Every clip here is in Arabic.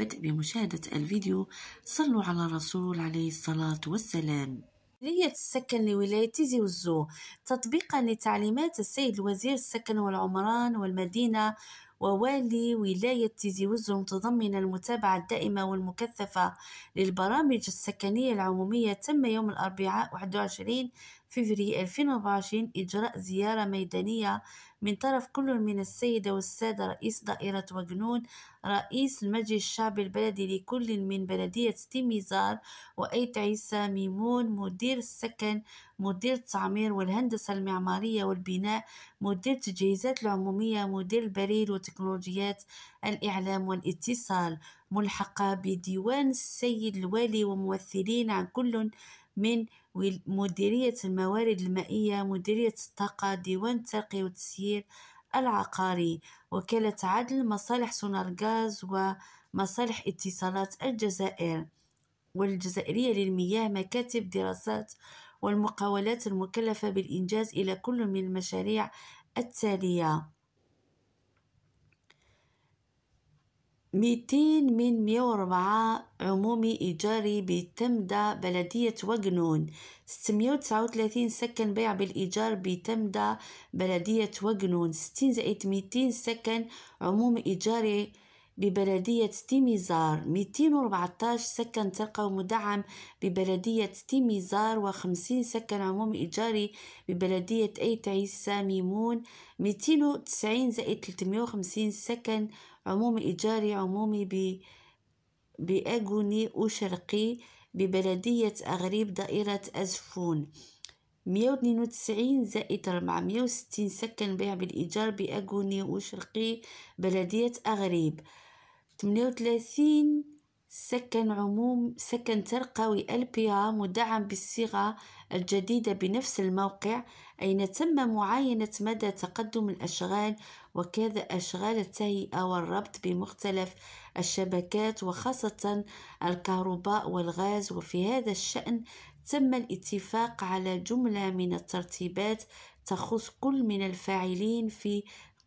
البدء بمشاهدة الفيديو صلوا على الرسول عليه الصلاة والسلام هي السكن لولاية تيزي وزو تطبيقا لتعليمات السيد الوزير السكن والعمران والمدينة ووالي ولاية تيزي وزو متضمن المتابعة الدائمة والمكثفة للبرامج السكنية العمومية تم يوم الأربعاء 21 فيفري 2024 إجراء زيارة ميدانية من طرف كل من السيدة والسادة رئيس دائرة وجنون رئيس المجلس الشعبي البلدي لكل من بلدية تيميزار وأيت عيسى ميمون مدير السكن مدير التعمير والهندسة المعمارية والبناء مدير التجهيزات العمومية مدير البريد وتكنولوجيات الإعلام والاتصال ملحقة بديوان السيد الوالي وممثلين عن كل من مديرية الموارد المائية مديرية الطاقة ديوان الترقية والتسيير العقاري وكالة عدل مصالح سونارغاز ومصالح اتصالات الجزائر والجزائرية للمياه مكاتب دراسات والمقاولات المكلفة بالإنجاز إلى كل من المشاريع التالية ميتين من مية وربعة عمومي إيجاري بتمدى بلدية وقنون ستمية وتسعة وثلاثين سكن بيع بالإيجار بتمدى بلدية وقنون ستين زائد ميتين سكن عمومي إيجاري ببلدية تيميزار 214 سكن ترقى مدعم ببلدية تيميزار و50 سكن عموم إيجاري ببلدية أيت عيسى ميمون 290 زائد 350 سكن عموم إيجاري عمومي ب بأجوني وشرقي ببلدية أغريب دائرة أزفون 192 زائد 460 سكن بيع بالإيجار بأجوني وشرقي بلدية أغريب تمنية سكن عموم سكن ترقوي ألبيا مدعم بالصيغة الجديدة بنفس الموقع أين تم معاينة مدى تقدم الأشغال وكذا أشغال التهيئة والربط بمختلف الشبكات وخاصة الكهرباء والغاز وفي هذا الشأن تم الاتفاق على جملة من الترتيبات تخص كل من الفاعلين في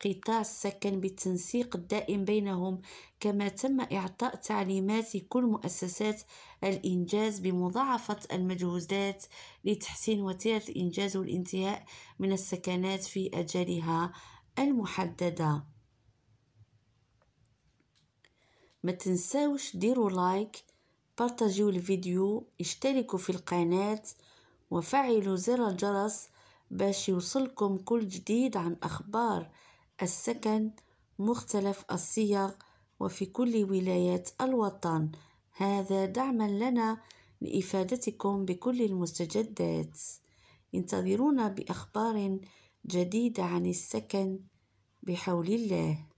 قطاع السكن بالتنسيق الدائم بينهم كما تم إعطاء تعليمات لكل مؤسسات الإنجاز بمضاعفة المجهودات لتحسين وتيرة الإنجاز والانتهاء من السكنات في أجلها المحددة ما تنساوش ديروا لايك بارتجوا الفيديو اشتركوا في القناة وفعلوا زر الجرس باش يوصلكم كل جديد عن أخبار السكن مختلف الصيغ وفي كل ولايات الوطن هذا دعما لنا لإفادتكم بكل المستجدات انتظرونا بأخبار جديدة عن السكن بحول الله